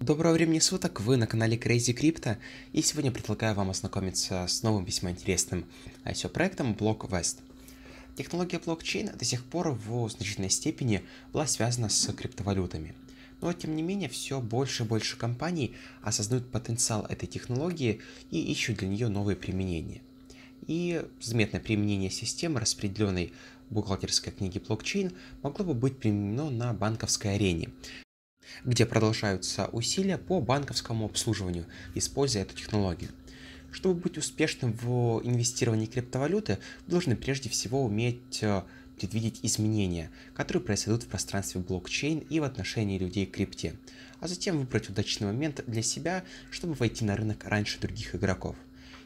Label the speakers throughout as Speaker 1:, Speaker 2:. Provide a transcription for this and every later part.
Speaker 1: Доброго времени суток, вы на канале Crazy Crypto, и сегодня предлагаю вам ознакомиться с новым весьма интересным ICO-проектом BlockVest. Технология блокчейн до сих пор в значительной степени была связана с криптовалютами. Но тем не менее, все больше и больше компаний осознают потенциал этой технологии и ищут для нее новые применения. И заметное применение системы, распределенной бухгалтерской книги блокчейн могло бы быть применено на банковской арене, где продолжаются усилия по банковскому обслуживанию, используя эту технологию. Чтобы быть успешным в инвестировании криптовалюты, вы должны прежде всего уметь э, предвидеть изменения, которые произойдут в пространстве блокчейн и в отношении людей к крипте, а затем выбрать удачный момент для себя, чтобы войти на рынок раньше других игроков.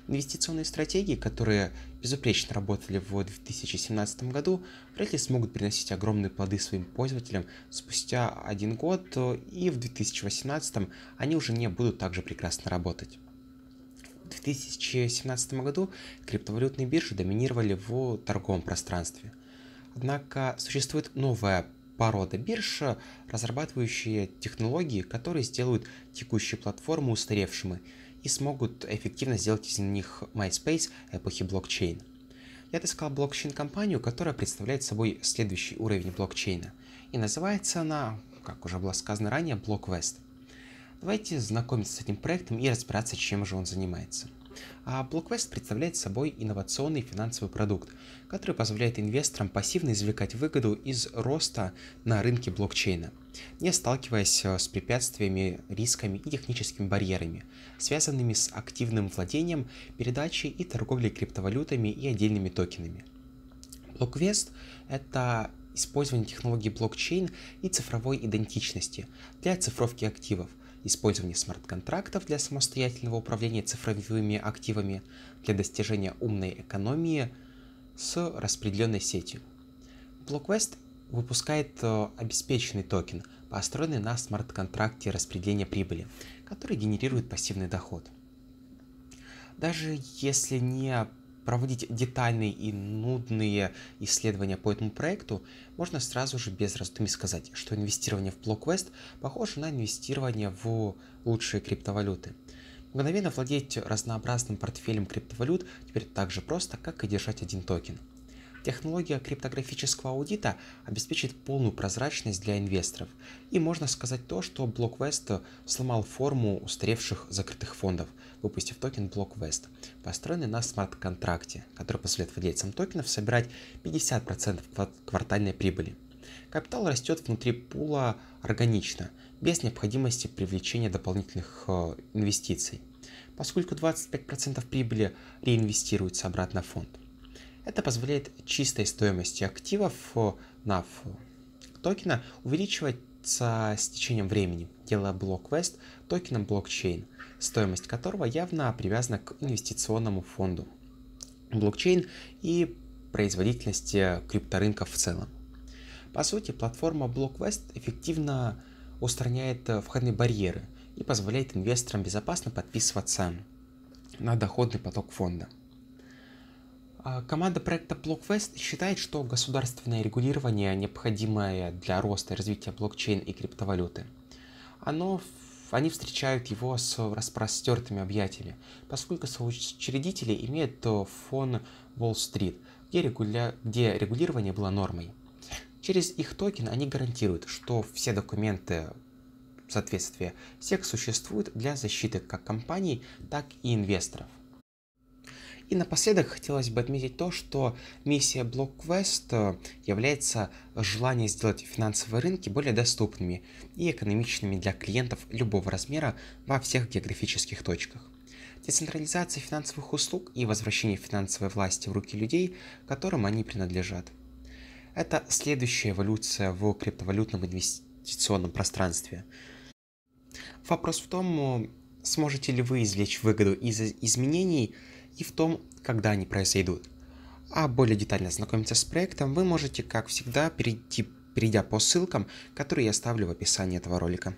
Speaker 1: Инвестиционные стратегии, которые безупречно работали в 2017 году, вряд ли смогут приносить огромные плоды своим пользователям спустя один год, и в 2018 они уже не будут так же прекрасно работать. В 2017 году криптовалютные биржи доминировали в торговом пространстве. Однако существует новая порода бирж, разрабатывающие технологии, которые сделают текущую платформу устаревшими и смогут эффективно сделать из них MySpace эпохи блокчейн. Я отыскал блокчейн-компанию, которая представляет собой следующий уровень блокчейна. И называется она, как уже было сказано ранее, Blockwest. Давайте знакомиться с этим проектом и разбираться, чем же он занимается. А BlockQuest представляет собой инновационный финансовый продукт, который позволяет инвесторам пассивно извлекать выгоду из роста на рынке блокчейна, не сталкиваясь э, с препятствиями, рисками и техническими барьерами, связанными с активным владением, передачей и торговлей криптовалютами и отдельными токенами. BlockQuest – это использование технологий блокчейн и цифровой идентичности для оцифровки активов – использование смарт-контрактов для самостоятельного управления цифровыми активами для достижения умной экономии с распределенной сетью. Blockwest выпускает э, обеспеченный токен, построенный на смарт-контракте распределения прибыли, который генерирует пассивный доход. Даже если не Проводить детальные и нудные исследования по этому проекту можно сразу же без раздумий сказать, что инвестирование в Blockwest похоже на инвестирование в лучшие криптовалюты. Мгновенно владеть разнообразным портфелем криптовалют теперь так же просто, как и держать один токен – Технология криптографического аудита обеспечит полную прозрачность для инвесторов. И можно сказать то, что BlockVest сломал форму устаревших закрытых фондов, выпустив токен BlockVest, построенный на смарт-контракте, который позволяет владельцам токенов собирать 50% квартальной прибыли. Капитал растет внутри пула органично, без необходимости привлечения дополнительных э, инвестиций, поскольку 25% прибыли реинвестируется обратно в фонд. Это позволяет чистой стоимости активов э, на токена увеличиваться с течением времени, делая BlockVest токеном блокчейн, стоимость которого явно привязана к инвестиционному фонду блокчейн и производительности э, крипторынка в целом. По сути, платформа BlockVest эффективно устраняет э, входные барьеры и позволяет инвесторам безопасно подписываться на доходный поток фонда. А, команда проекта BlockFest считает, что государственное регулирование необходимое для роста и развития блокчейн и криптовалюты. Оно, они встречают его с распростертыми объятиями, поскольку соучредители имеют э, фон Уолл-стрит, где, регуля... где регулирование было нормой. Через их токен они гарантируют, что все документы соответствия всех существуют для защиты как компаний, так и инвесторов – и напоследок хотелось бы отметить то, что миссия BlockQuest э, является желанием сделать финансовые рынки более доступными и экономичными для клиентов любого размера во всех географических точках. Децентрализация финансовых услуг и возвращение финансовой власти в руки людей, которым они принадлежат. Это следующая эволюция в криптовалютном инвестиционном пространстве. Вопрос в том, э, сможете ли вы извлечь выгоду из изменений, и в том, когда они произойдут. А более детально ознакомиться с проектом вы можете, как всегда, перейти, перейдя по ссылкам, которые я оставлю в описании этого ролика.